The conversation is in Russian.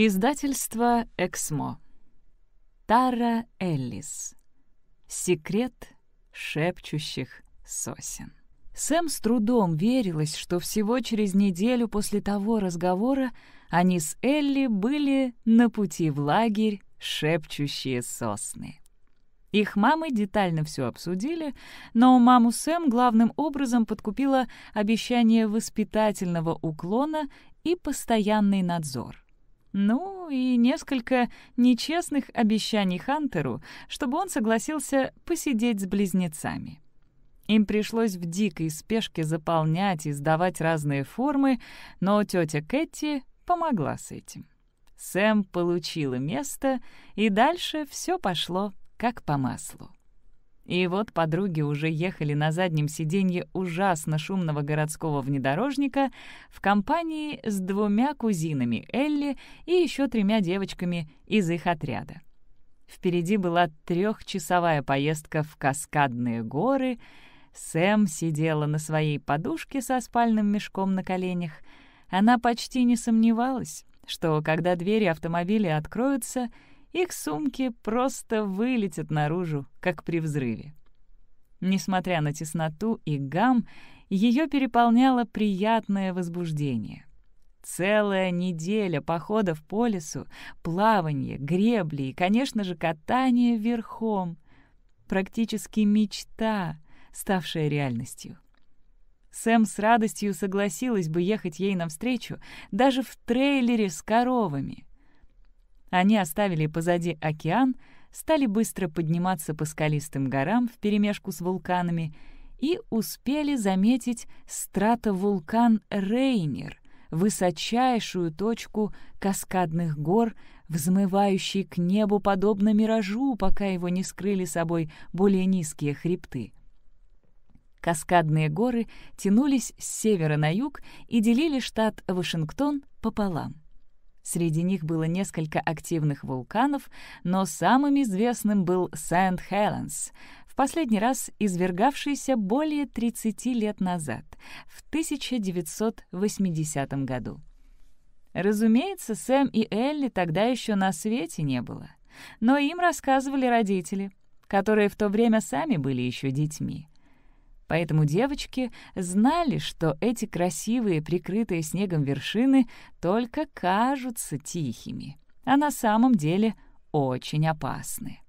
Издательство «Эксмо». Тара Эллис. Секрет шепчущих сосен. Сэм с трудом верилось, что всего через неделю после того разговора они с Элли были на пути в лагерь «Шепчущие сосны». Их мамы детально все обсудили, но маму Сэм главным образом подкупило обещание воспитательного уклона и постоянный надзор — ну и несколько нечестных обещаний Хантеру, чтобы он согласился посидеть с близнецами. Им пришлось в дикой спешке заполнять и сдавать разные формы, но тетя Кэти помогла с этим. Сэм получила место, и дальше все пошло как по маслу. И вот подруги уже ехали на заднем сиденье ужасно шумного городского внедорожника в компании с двумя кузинами Элли и еще тремя девочками из их отряда. Впереди была трехчасовая поездка в Каскадные горы. Сэм сидела на своей подушке со спальным мешком на коленях. Она почти не сомневалась, что когда двери автомобиля откроются — их сумки просто вылетят наружу, как при взрыве. Несмотря на тесноту и гам, ее переполняло приятное возбуждение. Целая неделя походов по лесу, плавание, гребли и, конечно же, катание верхом. Практически мечта, ставшая реальностью. Сэм с радостью согласилась бы ехать ей навстречу даже в трейлере с коровами — они оставили позади океан, стали быстро подниматься по скалистым горам вперемешку с вулканами и успели заметить стратовулкан Рейнер, высочайшую точку каскадных гор, взмывающий к небу подобно миражу, пока его не скрыли собой более низкие хребты. Каскадные горы тянулись с севера на юг и делили штат Вашингтон пополам. Среди них было несколько активных вулканов, но самым известным был Сент-Хеленс, в последний раз извергавшийся более 30 лет назад, в 1980 году. Разумеется, Сэм и Элли тогда еще на свете не было, но им рассказывали родители, которые в то время сами были еще детьми. Поэтому девочки знали, что эти красивые, прикрытые снегом вершины только кажутся тихими, а на самом деле очень опасны.